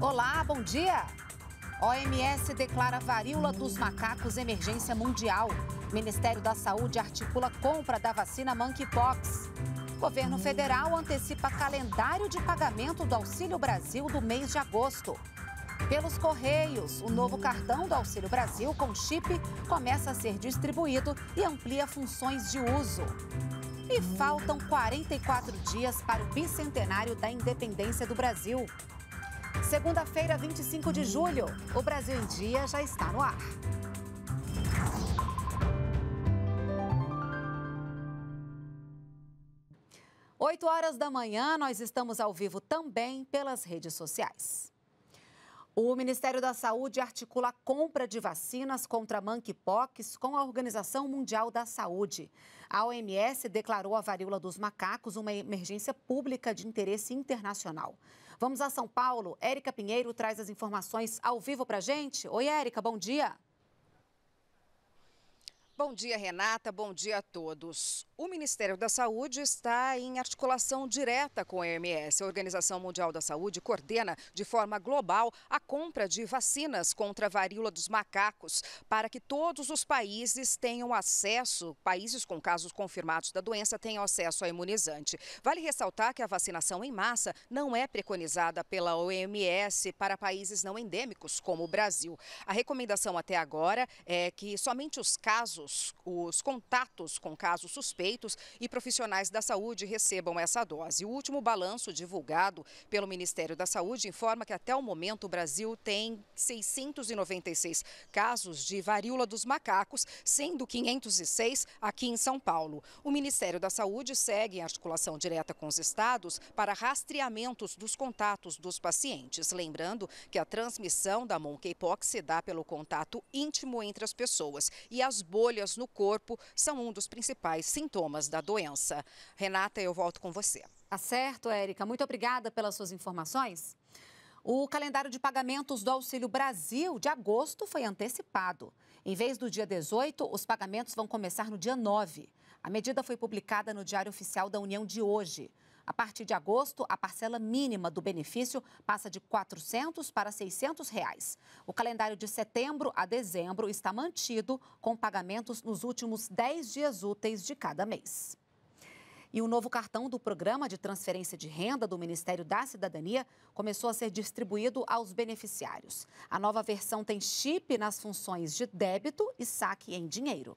Olá, bom dia. OMS declara varíola dos macacos emergência mundial. Ministério da Saúde articula compra da vacina monkeypox. Governo federal antecipa calendário de pagamento do Auxílio Brasil do mês de agosto. Pelos Correios, o novo cartão do Auxílio Brasil com chip começa a ser distribuído e amplia funções de uso. E faltam 44 dias para o bicentenário da independência do Brasil. Segunda-feira, 25 de julho. O Brasil em Dia já está no ar. Oito horas da manhã, nós estamos ao vivo também pelas redes sociais. O Ministério da Saúde articula a compra de vacinas contra monkeypox com a Organização Mundial da Saúde. A OMS declarou a varíola dos macacos uma emergência pública de interesse internacional. Vamos a São Paulo. Érica Pinheiro traz as informações ao vivo para gente. Oi, Érica, bom dia. Bom dia, Renata. Bom dia a todos. O Ministério da Saúde está em articulação direta com a OMS. A Organização Mundial da Saúde coordena de forma global a compra de vacinas contra a varíola dos macacos para que todos os países tenham acesso, países com casos confirmados da doença tenham acesso a imunizante. Vale ressaltar que a vacinação em massa não é preconizada pela OMS para países não endêmicos como o Brasil. A recomendação até agora é que somente os casos os, os contatos com casos suspeitos e profissionais da saúde recebam essa dose. O último balanço divulgado pelo Ministério da Saúde informa que até o momento o Brasil tem 696 casos de varíola dos macacos, sendo 506 aqui em São Paulo. O Ministério da Saúde segue em articulação direta com os estados para rastreamentos dos contatos dos pacientes. Lembrando que a transmissão da monkeypox se dá pelo contato íntimo entre as pessoas e as bolhas bolhas no corpo são um dos principais sintomas da doença. Renata, eu volto com você. Tá certo, Érica. Muito obrigada pelas suas informações. O calendário de pagamentos do Auxílio Brasil de agosto foi antecipado. Em vez do dia 18, os pagamentos vão começar no dia 9. A medida foi publicada no Diário Oficial da União de hoje. A partir de agosto, a parcela mínima do benefício passa de R$ 400 para R$ 600. Reais. O calendário de setembro a dezembro está mantido, com pagamentos nos últimos 10 dias úteis de cada mês. E o novo cartão do Programa de Transferência de Renda do Ministério da Cidadania começou a ser distribuído aos beneficiários. A nova versão tem chip nas funções de débito e saque em dinheiro.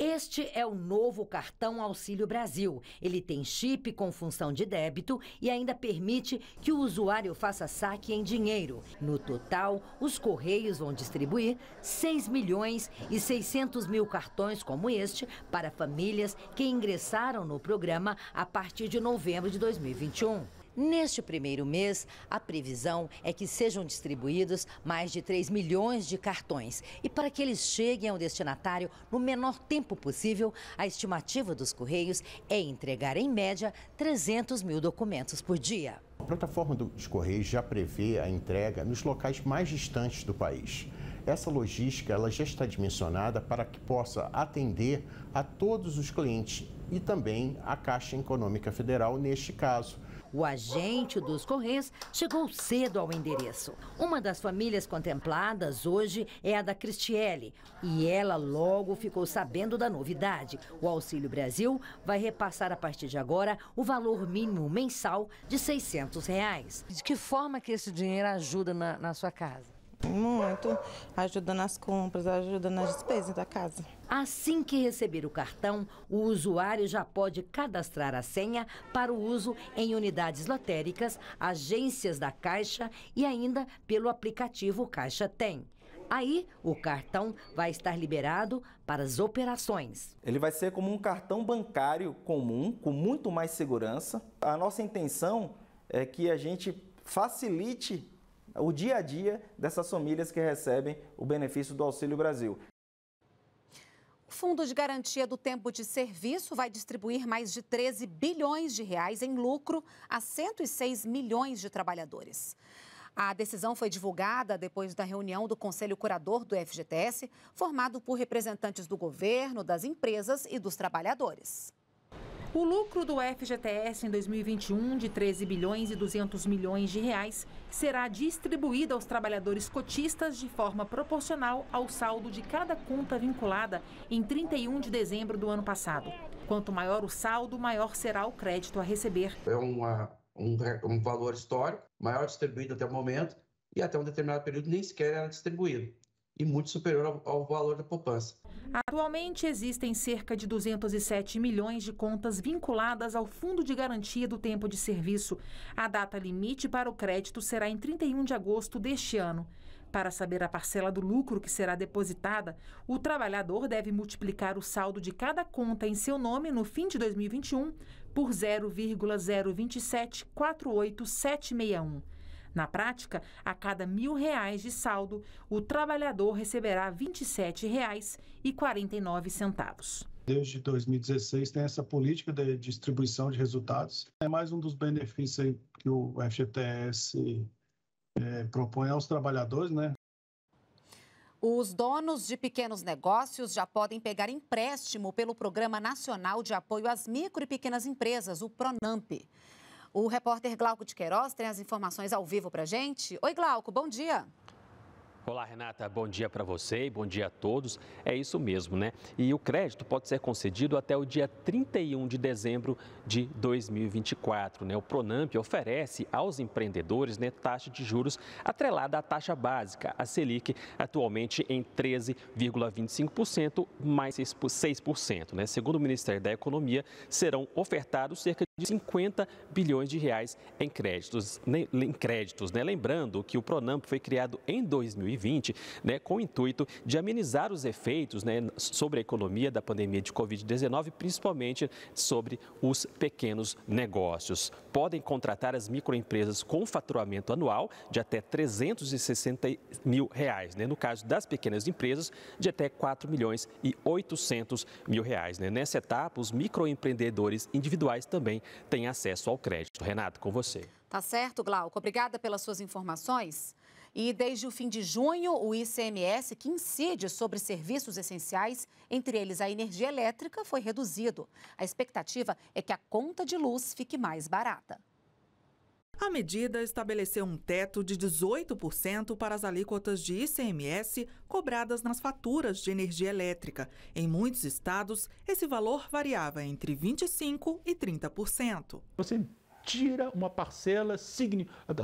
Este é o novo cartão Auxílio Brasil. Ele tem chip com função de débito e ainda permite que o usuário faça saque em dinheiro. No total, os Correios vão distribuir 6 milhões e 600 mil cartões como este para famílias que ingressaram no programa a partir de novembro de 2021. Neste primeiro mês, a previsão é que sejam distribuídos mais de 3 milhões de cartões. E para que eles cheguem ao destinatário no menor tempo possível, a estimativa dos Correios é entregar, em média, 300 mil documentos por dia. A plataforma dos Correios já prevê a entrega nos locais mais distantes do país. Essa logística ela já está dimensionada para que possa atender a todos os clientes e também a Caixa Econômica Federal neste caso. O agente dos Correios chegou cedo ao endereço. Uma das famílias contempladas hoje é a da Cristiele. E ela logo ficou sabendo da novidade. O Auxílio Brasil vai repassar a partir de agora o valor mínimo mensal de 600 reais. De que forma que esse dinheiro ajuda na, na sua casa? Muito. Ajuda nas compras, ajuda nas despesas da casa. Assim que receber o cartão, o usuário já pode cadastrar a senha para o uso em unidades lotéricas, agências da Caixa e ainda pelo aplicativo Caixa Tem. Aí, o cartão vai estar liberado para as operações. Ele vai ser como um cartão bancário comum, com muito mais segurança. A nossa intenção é que a gente facilite o dia a dia dessas famílias que recebem o benefício do Auxílio Brasil. O Fundo de Garantia do Tempo de Serviço vai distribuir mais de 13 bilhões de reais em lucro a 106 milhões de trabalhadores. A decisão foi divulgada depois da reunião do Conselho Curador do FGTS, formado por representantes do governo, das empresas e dos trabalhadores. O lucro do FGTS em 2021 de 13 bilhões e 200 milhões de reais será distribuído aos trabalhadores cotistas de forma proporcional ao saldo de cada conta vinculada em 31 de dezembro do ano passado. Quanto maior o saldo, maior será o crédito a receber. É uma, um, um valor histórico, maior distribuído até o momento e até um determinado período nem sequer era distribuído e muito superior ao, valor da poupança. Atualmente existem cerca de 207 milhões de contas vinculadas ao Fundo de Garantia do Tempo de Serviço. A data limite para o crédito será em 31 de agosto deste ano. Para saber a parcela do lucro que será depositada, o trabalhador deve multiplicar o saldo de cada conta em seu nome no fim de 2021 por 0,02748761. Na prática, a cada mil reais de saldo, o trabalhador receberá R$ 27,49 desde 2016 tem essa política de distribuição de resultados. É mais um dos benefícios que o FGTS é, propõe aos trabalhadores, né? Os donos de pequenos negócios já podem pegar empréstimo pelo Programa Nacional de Apoio às Micro e Pequenas Empresas, o PRONAMP. O repórter Glauco de Queiroz tem as informações ao vivo para gente. Oi, Glauco, bom dia. Olá, Renata. Bom dia para você e bom dia a todos. É isso mesmo, né? E o crédito pode ser concedido até o dia 31 de dezembro de 2024, né? O Pronamp oferece aos empreendedores, né, taxa de juros atrelada à taxa básica, a Selic, atualmente em 13,25% mais 6%, né? Segundo o Ministério da Economia, serão ofertados cerca de 50 bilhões de reais em créditos. Né, em créditos né? Lembrando que o Pronamp foi criado em 2020 né, com o intuito de amenizar os efeitos né, sobre a economia da pandemia de Covid-19, principalmente sobre os pequenos negócios. Podem contratar as microempresas com faturamento anual de até 360 mil reais. Né? No caso das pequenas empresas, de até 4 milhões e 800 mil reais. Né? Nessa etapa, os microempreendedores individuais também tem acesso ao crédito. Renato, com você. Tá certo, Glauco. Obrigada pelas suas informações. E desde o fim de junho, o ICMS, que incide sobre serviços essenciais, entre eles a energia elétrica, foi reduzido. A expectativa é que a conta de luz fique mais barata. A medida estabeleceu um teto de 18% para as alíquotas de ICMS cobradas nas faturas de energia elétrica. Em muitos estados, esse valor variava entre 25% e 30%. Você tira uma parcela,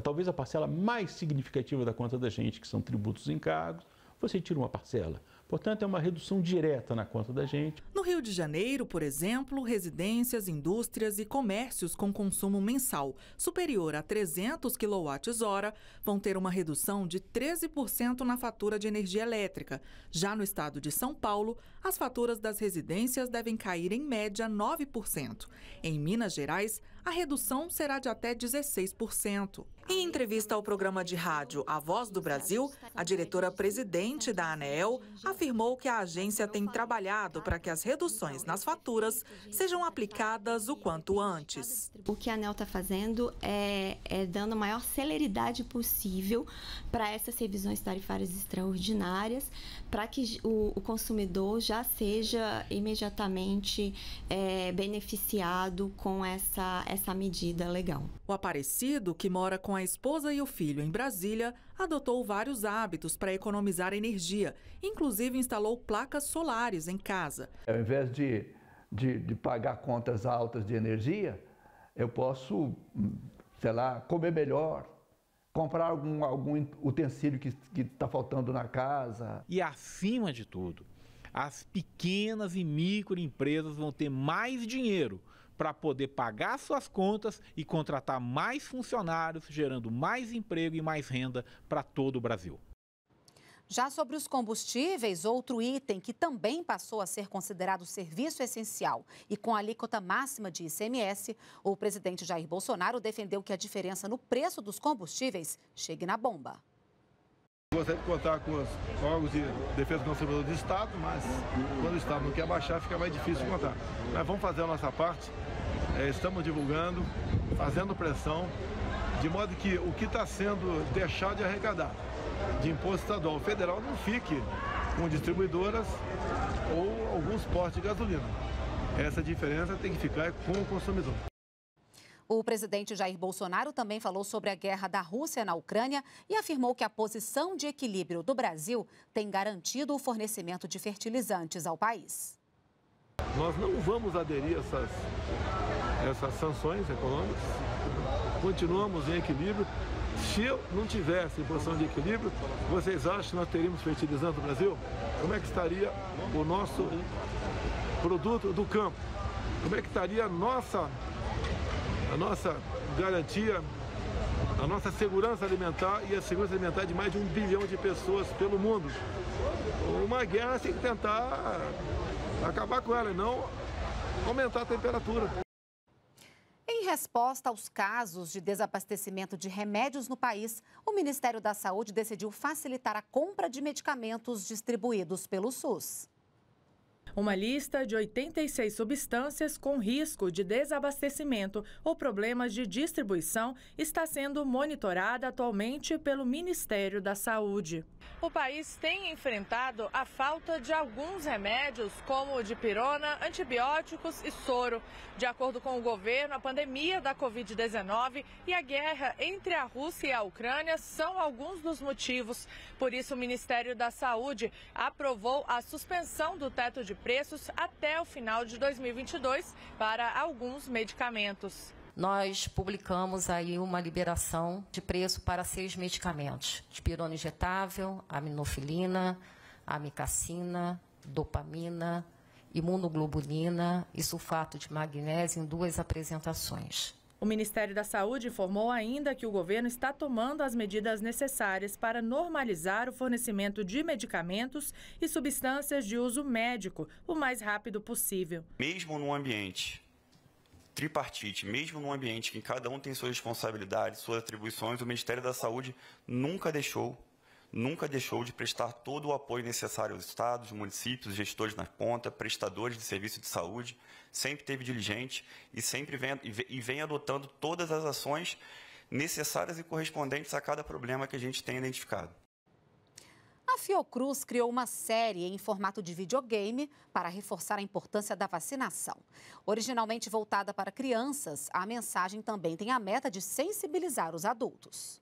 talvez a parcela mais significativa da conta da gente, que são tributos e encargos, você tira uma parcela. Portanto, é uma redução direta na conta da gente. No Rio de Janeiro, por exemplo, residências, indústrias e comércios com consumo mensal superior a 300 kWh vão ter uma redução de 13% na fatura de energia elétrica. Já no estado de São Paulo, as faturas das residências devem cair em média 9%. Em Minas Gerais, a redução será de até 16%. Em entrevista ao programa de rádio A Voz do Brasil, a diretora-presidente da ANEEL afirmou que a agência tem trabalhado para que as reduções nas faturas sejam aplicadas o quanto antes. O que a ANEEL está fazendo é, é dando a maior celeridade possível para essas revisões tarifárias extraordinárias, para que o, o, consumidor já seja imediatamente é, beneficiado com essa, essa medida legal. O Aparecido, que mora com a esposa e o filho em Brasília, adotou vários hábitos para economizar energia, inclusive instalou placas solares em casa. Ao invés de, de, de pagar contas altas de energia, eu posso, sei lá, comer melhor, comprar algum, algum utensílio que está faltando na casa. E acima de tudo, as pequenas e microempresas vão ter mais dinheiro para poder pagar suas contas e contratar mais funcionários, gerando mais emprego e mais renda para todo o Brasil. Já sobre os combustíveis, outro item que também passou a ser considerado serviço essencial e com alíquota máxima de ICMS, o presidente Jair Bolsonaro defendeu que a diferença no preço dos combustíveis chegue na bomba. Gostaria de contar com os órgãos de defesa do consumidor do Estado, mas quando o Estado não quer baixar, fica mais difícil contar. Mas vamos fazer a nossa parte, é, estamos divulgando, fazendo pressão, de modo que o que está sendo deixado de arrecadar de imposto estadual federal não fique com distribuidoras ou alguns postos de gasolina. Essa diferença tem que ficar com o consumidor. O presidente Jair Bolsonaro também falou sobre a guerra da Rússia na Ucrânia e afirmou que a posição de equilíbrio do Brasil tem garantido o fornecimento de fertilizantes ao país. Nós não vamos aderir a essas, essas sanções econômicas. Continuamos em equilíbrio. Se eu não tivesse posição de equilíbrio, vocês acham que nós teríamos fertilizante no Brasil? Como é que estaria o nosso produto do campo? Como é que estaria a nossa a nossa garantia, a nossa segurança alimentar e a segurança alimentar de mais de um bilhão de pessoas pelo mundo. Uma guerra tem que tentar acabar com ela e não aumentar a temperatura. Em resposta aos casos de desabastecimento de remédios no país, o Ministério da Saúde decidiu facilitar a compra de medicamentos distribuídos pelo SUS uma lista de 86 substâncias com risco de desabastecimento ou problemas de distribuição está sendo monitorada atualmente pelo Ministério da Saúde. O país tem enfrentado a falta de alguns remédios, como o dipirona, antibióticos e soro. De acordo com o governo, a pandemia da Covid-19 e a guerra entre a Rússia e a Ucrânia são alguns dos motivos. Por isso, o Ministério da Saúde aprovou a suspensão do teto de preços até o final de 2022 para alguns medicamentos. Nós publicamos aí uma liberação de preço para seis medicamentos: espirona injetável, aminofilina, amicacina, dopamina, imunoglobulina e sulfato de magnésio em duas apresentações. O Ministério da Saúde informou ainda que o governo está tomando as medidas necessárias para normalizar o fornecimento de medicamentos e substâncias de uso médico o mais rápido possível. Mesmo num ambiente tripartite, mesmo num ambiente que cada um tem suas responsabilidades, suas atribuições, o Ministério da Saúde nunca deixou nunca deixou de prestar todo o apoio necessário aos estados, municípios, gestores na ponta, prestadores de serviço de saúde, sempre teve diligente e sempre vem, e vem adotando todas as ações necessárias e correspondentes a cada problema que a gente tem identificado. A Fiocruz criou uma série em formato de videogame para reforçar a importância da vacinação. Originalmente voltada para crianças, a mensagem também tem a meta de sensibilizar os adultos.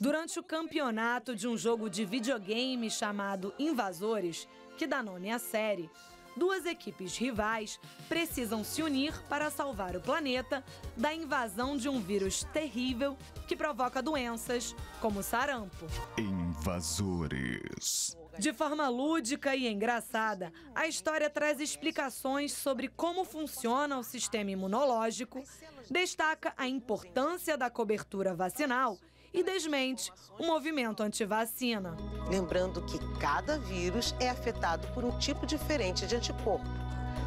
Durante o campeonato de um jogo de videogame chamado Invasores, que dá nome à série, duas equipes rivais precisam se unir para salvar o planeta da invasão de um vírus terrível que provoca doenças como sarampo. Invasores. De forma lúdica e engraçada, a história traz explicações sobre como funciona o sistema imunológico, destaca a importância da cobertura vacinal e desmente o movimento antivacina. Lembrando que cada vírus é afetado por um tipo diferente de anticorpo.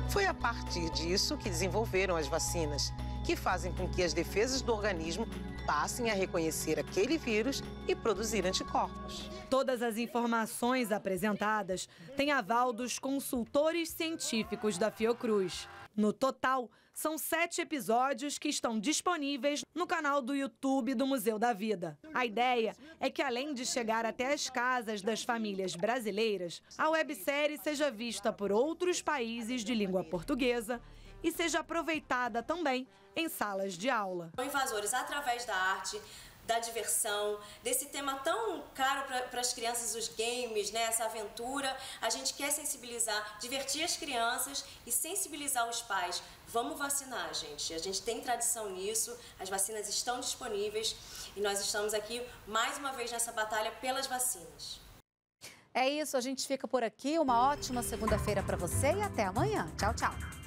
Foi a partir disso que desenvolveram as vacinas que fazem com que as defesas do organismo passem a reconhecer aquele vírus e produzir anticorpos. Todas as informações apresentadas têm aval dos consultores científicos da Fiocruz. No total, são sete episódios que estão disponíveis no canal do YouTube do Museu da Vida. A ideia é que, além de chegar até as casas das famílias brasileiras, a websérie seja vista por outros países de língua portuguesa e seja aproveitada também em salas de aula. Invasores através da arte, da diversão, desse tema tão caro para as crianças, os games, né? essa aventura. A gente quer sensibilizar, divertir as crianças e sensibilizar os pais. Vamos vacinar, gente. A gente tem tradição nisso, as vacinas estão disponíveis e nós estamos aqui mais uma vez nessa batalha pelas vacinas. É isso, a gente fica por aqui. Uma ótima segunda-feira para você e até amanhã. Tchau, tchau.